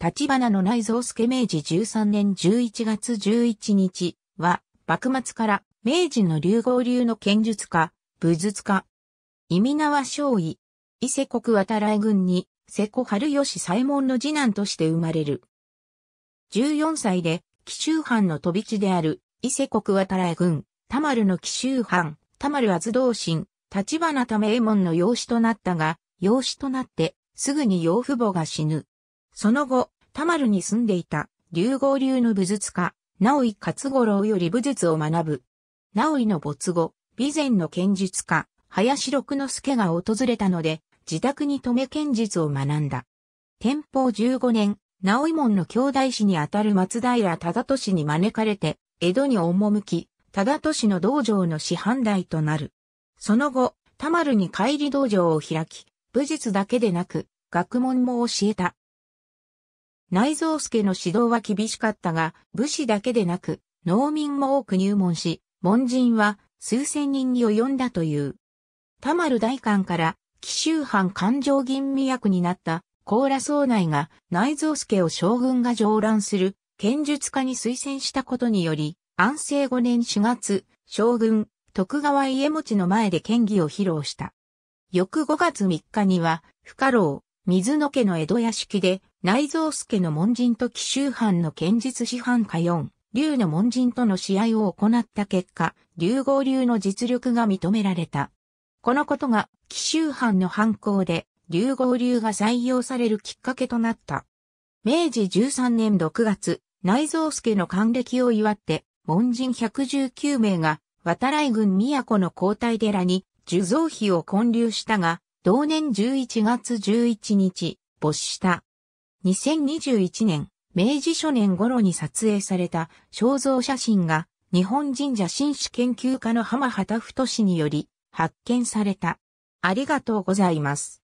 立花の内蔵助明治13年11月11日は、幕末から明治の流合流の剣術家、武術家。意味縄少尉、伊勢国渡来軍に、瀬古春吉左衛門の次男として生まれる。14歳で、紀州藩の飛び地である、伊勢国渡来軍、田丸の紀州藩、田丸厚同心、立花為右衛門の養子となったが、養子となって、すぐに養父母が死ぬ。その後、田丸に住んでいた、竜合流の武術家、直井勝五郎より武術を学ぶ。直井の没後、備前の剣術家、林六之助が訪れたので、自宅に留め剣術を学んだ。天保15年、直井門の兄弟子にあたる松平忠俊に招かれて、江戸に赴き、忠俊の道場の師範代となる。その後、田丸に帰り道場を開き、武術だけでなく、学問も教えた。内蔵助の指導は厳しかったが、武士だけでなく、農民も多く入門し、門人は数千人に及んだという。田丸大官から紀州藩勘定吟味役になった高羅総内が内蔵助を将軍が上覧する剣術家に推薦したことにより、安政5年4月、将軍、徳川家持の前で剣技を披露した。翌5月3日には、不可老、水野家の江戸屋敷で、内蔵助の門人と奇襲藩の剣術師範か4、竜の門人との試合を行った結果、竜合流の実力が認められた。このことが奇襲藩の犯行で、竜合流が採用されるきっかけとなった。明治13年6月、内蔵助の還暦を祝って、門人119名が、渡来郡都の交代寺に、受蔵費を建立したが、同年11月11日、没した。2021年、明治初年頃に撮影された肖像写真が日本人写真史研究家の浜畑太氏により発見された。ありがとうございます。